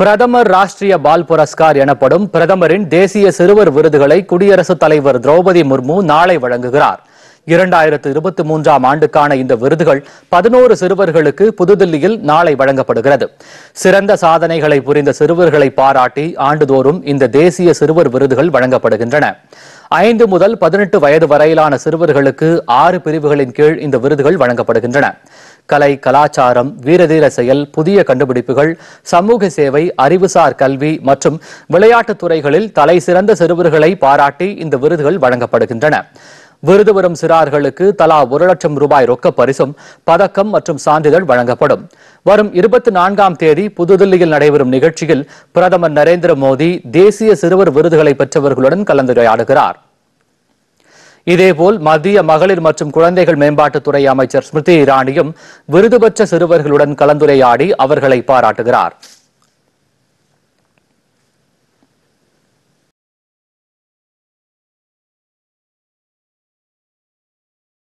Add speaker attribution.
Speaker 1: பிரதமர் ராஷ்டிரிய பால் புரஸ்கார் எனப்படும் பிரதமரின் தேசிய சிறுவர் விருதுகளை குடியரசுத் தலைவர் திரௌபதி முர்மு நாளை வழங்குகிறார் இரண்டாயிரத்து இருபத்தி மூன்றாம் ஆண்டுக்கான இந்த விருதுகள் பதினோரு சிறுவர்களுக்கு புதுதில்லியில் நாளை வழங்கப்படுகிறது சிறந்த சாதனைகளை புரிந்த சிறுவர்களை பாராட்டி ஆண்டுதோறும் இந்த தேசிய சிறுவர் விருதுகள் வழங்கப்படுகின்றன ஐந்து முதல் பதினெட்டு வயது வரையிலான சிறுவர்களுக்கு ஆறு பிரிவுகளின் கீழ் இந்த விருதுகள் வழங்கப்படுகின்றன கலை கலாச்சாரம் வீரதீர செயல் புதிய கண்டுபிடிப்புகள் சமூக சேவை அறிவுசார் கல்வி மற்றும் விளையாட்டுத் துறைகளில் தலை சிறந்த சிறுவர்களை பாராட்டி இந்த விருதுகள் வழங்கப்படுகின்றன விருது பெறும் சிறார்களுக்கு தலா ஒரு லட்சம் ரூபாய் ரொக்க பரிசும் பதக்கம் மற்றும் சான்றிதழ் வழங்கப்படும் வரும் இருபத்தி நான்காம் தேதி புதுதில்லியில் நடைபெறும் நிகழ்ச்சியில் பிரதமர் நரேந்திர மோடி தேசிய சிறுவர் விருதுகளை பெற்றவர்களுடன் கலந்துரையாடுகிறாா் இதேபோல் மத்திய மகளிர் மற்றும் குழந்தைகள் மேம்பாட்டுத்துறை அமைச்சர் ஸ்மிருதி இரானியும் விருது பெற்ற சிறுவர்களுடன் கலந்துரையாடி அவர்களை பாராட்டுகிறார்